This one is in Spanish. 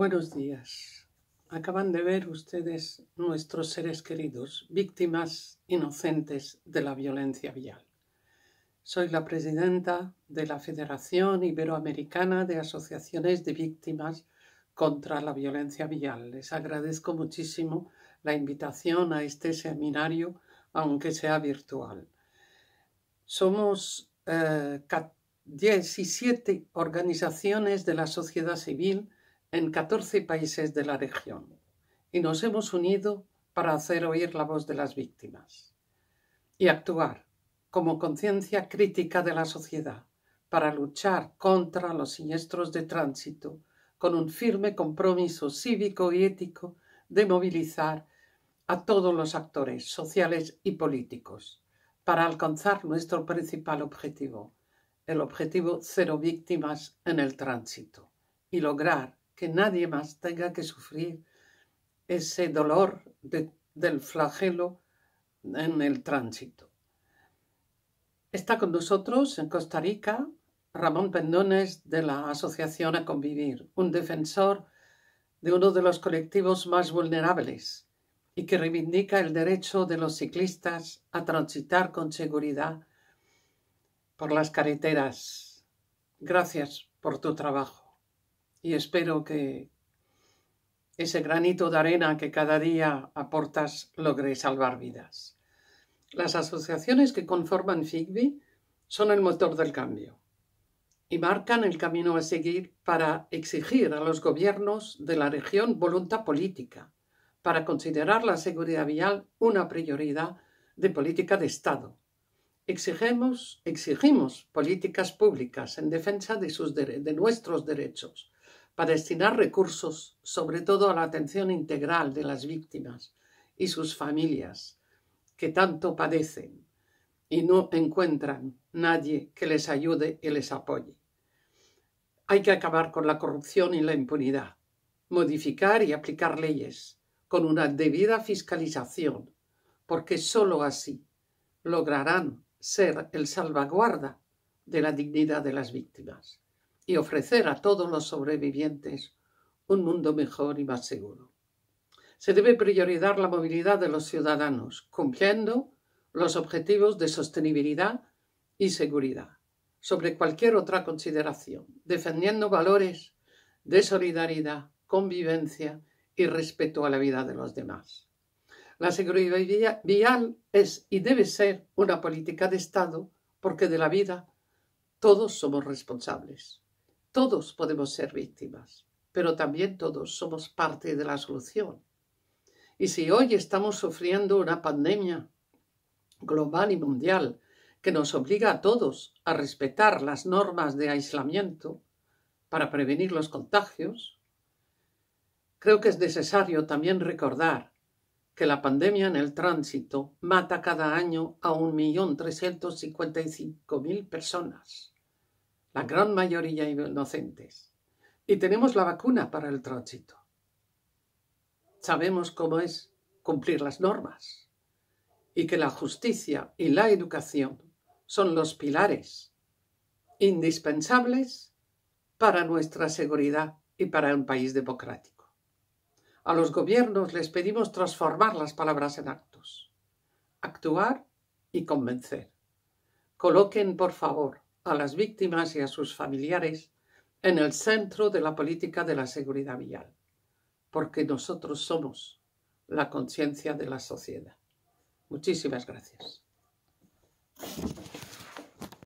Buenos días. Acaban de ver ustedes nuestros seres queridos, víctimas inocentes de la violencia vial. Soy la presidenta de la Federación Iberoamericana de Asociaciones de Víctimas contra la Violencia Vial. Les agradezco muchísimo la invitación a este seminario, aunque sea virtual. Somos 17 eh, organizaciones de la sociedad civil en 14 países de la región y nos hemos unido para hacer oír la voz de las víctimas y actuar como conciencia crítica de la sociedad para luchar contra los siniestros de tránsito con un firme compromiso cívico y ético de movilizar a todos los actores sociales y políticos para alcanzar nuestro principal objetivo, el objetivo cero víctimas en el tránsito, y lograr que nadie más tenga que sufrir ese dolor del flagelo en el tránsito. Está con nosotros en Costa Rica Ramón Pendones de la Asociación A Convivir, un defensor de uno de los colectivos más vulnerables y que reivindica el derecho de los ciclistas a transitar con seguridad por las carreteras. Gracias por tu trabajo y espero que ese granito de arena que cada día aportas logre salvar vidas. Las asociaciones que conforman FIGBI son el motor del cambio y marcan el camino a seguir para exigir a los gobiernos de la región voluntad política, para considerar la seguridad vial una prioridad de política de Estado. Exigimos, exigimos políticas públicas en defensa de nuestros derechos, para destinar recursos, sobre todo a la atención integral de las víctimas y sus familias, que tanto padecen y no encuentran nadie que les ayude y les apoye. Hay que acabar con la corrupción y la impunidad, modificar y aplicar leyes con una debida fiscalización, porque sólo así lograrán ser el salvaguarda de la dignidad de las víctimas y ofrecer a todos los sobrevivientes un mundo mejor y más seguro. Se debe priorizar la movilidad de los ciudadanos, cumpliendo los objetivos de sostenibilidad y seguridad, sobre cualquier otra consideración, defendiendo valores de solidaridad, convivencia y respeto a la vida de los demás. La seguridad vial es y debe ser una política de Estado porque de la vida todos somos responsables. Todos podemos ser víctimas, pero también todos somos parte de la solución. Y si hoy estamos sufriendo una pandemia global y mundial que nos obliga a todos a respetar las normas de aislamiento para prevenir los contagios, creo que es necesario también recordar que la pandemia en el tránsito mata cada año a 1.355.000 personas la gran mayoría inocentes. Y tenemos la vacuna para el tránsito. Sabemos cómo es cumplir las normas y que la justicia y la educación son los pilares indispensables para nuestra seguridad y para un país democrático. A los gobiernos les pedimos transformar las palabras en actos, actuar y convencer. Coloquen, por favor, a las víctimas y a sus familiares en el centro de la política de la seguridad vial, porque nosotros somos la conciencia de la sociedad. Muchísimas gracias.